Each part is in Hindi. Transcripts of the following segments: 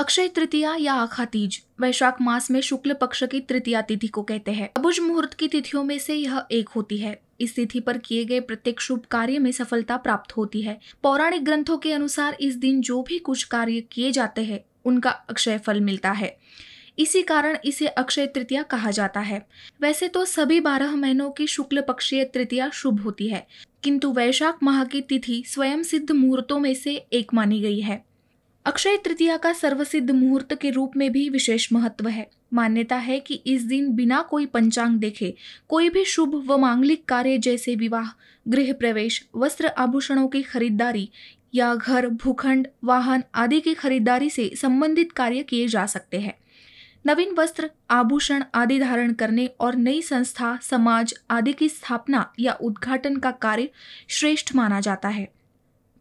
अक्षय तृतीया या आखा तीज वैशाख मास में शुक्ल पक्ष की तृतीया तिथि को कहते हैं अबुज मुहूर्त की तिथियों में से यह एक होती है इस तिथि पर किए गए प्रत्येक शुभ कार्य में सफलता प्राप्त होती है पौराणिक ग्रंथों के अनुसार इस दिन जो भी कुछ कार्य किए जाते हैं उनका अक्षय फल मिलता है इसी कारण इसे अक्षय तृतीया कहा जाता है वैसे तो सभी बारह महीनों की शुक्ल पक्षीय तृतीया शुभ होती है किंतु वैशाख माह की तिथि स्वयं सिद्ध मुहूर्तों में से एक मानी गई है अक्षय तृतीया का सर्वसिद्ध मुहूर्त के रूप में भी विशेष महत्व है मान्यता है कि इस दिन बिना कोई पंचांग देखे कोई भी शुभ व मांगलिक कार्य जैसे विवाह गृह प्रवेश वस्त्र आभूषणों की खरीदारी या घर भूखंड वाहन आदि की खरीदारी से संबंधित कार्य किए जा सकते हैं नवीन वस्त्र आभूषण आदि धारण करने और नई संस्था समाज आदि की स्थापना या उद्घाटन का कार्य श्रेष्ठ माना जाता है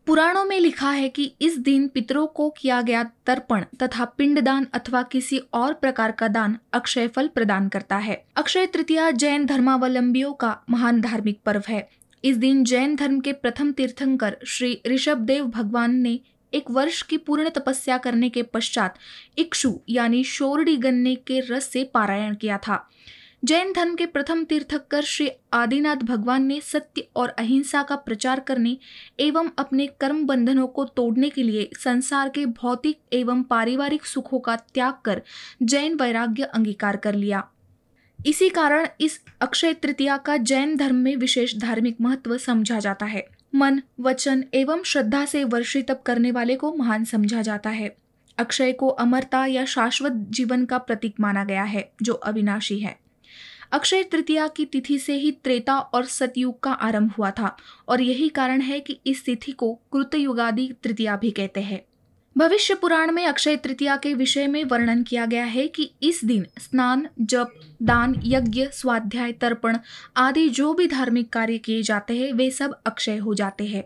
पुराणों में लिखा है कि इस दिन पितरों को किया गया तर्पण तथा पिंडदान अथवा किसी और प्रकार का दान अक्षय फल प्रदान करता है अक्षय तृतीया जैन धर्मावलंबियों का महान धार्मिक पर्व है इस दिन जैन धर्म के प्रथम तीर्थंकर श्री ऋषभ देव भगवान ने एक वर्ष की पूर्ण तपस्या करने के पश्चात इक्षु यानी शोरडी गन्ने के रस से पारायण किया था जैन धर्म के प्रथम तीर्थकर श्री आदिनाथ भगवान ने सत्य और अहिंसा का प्रचार करने एवं अपने कर्म बंधनों को तोड़ने के लिए संसार के भौतिक एवं पारिवारिक सुखों का त्याग कर जैन वैराग्य अंगीकार कर लिया इसी कारण इस अक्षय तृतीया का जैन धर्म में विशेष धार्मिक महत्व समझा जाता है मन वचन एवं श्रद्धा से वर्षितप करने वाले को महान समझा जाता है अक्षय को अमरता या शाश्वत जीवन का प्रतीक माना गया है जो अविनाशी है अक्षय तृतीया की तिथि से ही त्रेता और सतयुग का आरंभ हुआ था और यही कारण है कि इस तिथि को कृतयुगादि तृतीया भी कहते हैं भविष्य पुराण में अक्षय तृतीया के विषय में वर्णन किया गया है कि इस दिन स्नान जप दान यज्ञ स्वाध्याय तर्पण आदि जो भी धार्मिक कार्य किए जाते हैं वे सब अक्षय हो जाते हैं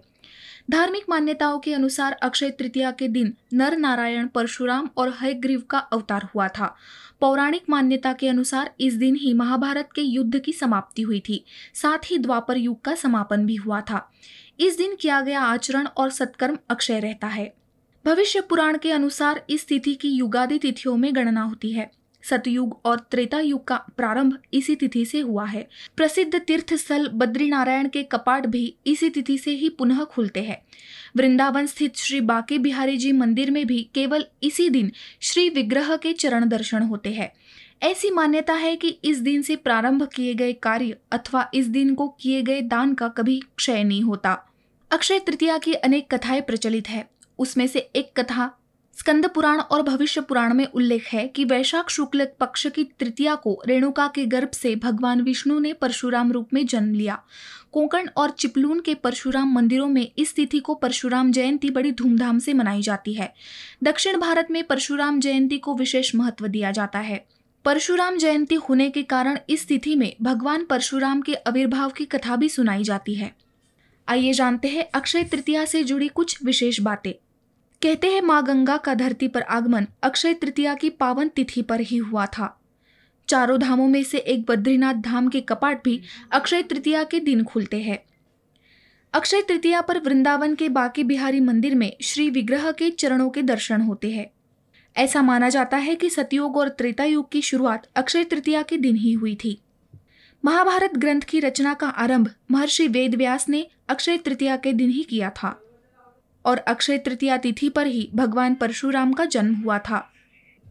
धार्मिक मान्यताओं के अनुसार अक्षय तृतीया के दिन नर नारायण परशुराम और हयग्रीव का अवतार हुआ था पौराणिक मान्यता के अनुसार इस दिन ही महाभारत के युद्ध की समाप्ति हुई थी साथ ही द्वापर युग का समापन भी हुआ था इस दिन किया गया आचरण और सत्कर्म अक्षय रहता है भविष्य पुराण के अनुसार इस तिथि की युगादि तिथियों में गणना होती है सतयुग और त्रेता युग का प्रारंभ इसी तिथि से हुआ है प्रसिद्ध तीर्थ स्थल बद्रीनारायण के कपाट भी इसी तिथि से ही पुनः खुलते हैं वृंदावन स्थित श्री बाके बिहारी जी मंदिर में भी केवल इसी दिन श्री विग्रह के चरण दर्शन होते हैं ऐसी मान्यता है कि इस दिन से प्रारंभ किए गए कार्य अथवा इस दिन को किए गए दान का कभी क्षय नहीं होता अक्षय तृतीया की अनेक कथाएं प्रचलित है उसमें से एक कथा स्कंद पुराण और भविष्य पुराण में उल्लेख है कि वैशाख शुक्ल पक्ष की तृतीया को रेणुका के गर्भ से भगवान विष्णु ने परशुराम रूप में जन्म लिया कोंकण और चिपलून के परशुराम मंदिरों में इस तिथि को परशुराम जयंती बड़ी धूमधाम से मनाई जाती है दक्षिण भारत में परशुराम जयंती को विशेष महत्व दिया जाता है परशुराम जयंती होने के कारण इस तिथि में भगवान परशुराम के आविर्भाव की कथा भी सुनाई जाती है आइए जानते हैं अक्षय तृतीया से जुड़ी कुछ विशेष बातें कहते हैं माँ गंगा का धरती पर आगमन अक्षय तृतीया की पावन तिथि पर ही हुआ था चारों धामों में से एक बद्रीनाथ धाम के कपाट भी अक्षय तृतीया के दिन खुलते हैं अक्षय तृतीया पर वृंदावन के बाकी बिहारी मंदिर में श्री विग्रह के चरणों के दर्शन होते हैं ऐसा माना जाता है कि सतयोग और त्रेता युग की शुरुआत अक्षय तृतीया के दिन ही हुई थी महाभारत ग्रंथ की रचना का आरंभ महर्षि वेदव्यास ने अक्षय तृतीया के दिन ही किया था और अक्षय तृतीया तिथि पर ही भगवान परशुराम का जन्म हुआ था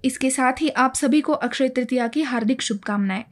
इसके साथ ही आप सभी को अक्षय तृतीया की हार्दिक शुभकामनाएं